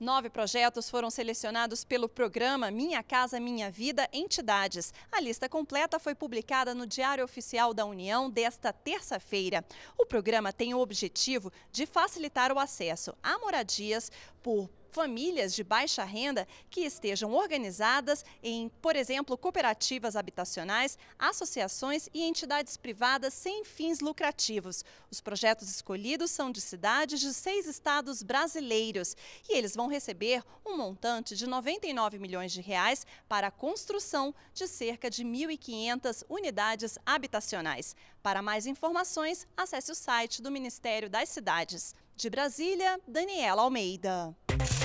Nove projetos foram selecionados pelo programa Minha Casa Minha Vida Entidades. A lista completa foi publicada no Diário Oficial da União desta terça-feira. O programa tem o objetivo de facilitar o acesso a moradias por famílias de baixa renda que estejam organizadas em, por exemplo, cooperativas habitacionais, associações e entidades privadas sem fins lucrativos. Os projetos escolhidos são de cidades de seis estados brasileiros e eles vão receber um montante de 99 milhões de reais para a construção de cerca de 1.500 unidades habitacionais. Para mais informações, acesse o site do Ministério das Cidades. De Brasília, Daniela Almeida.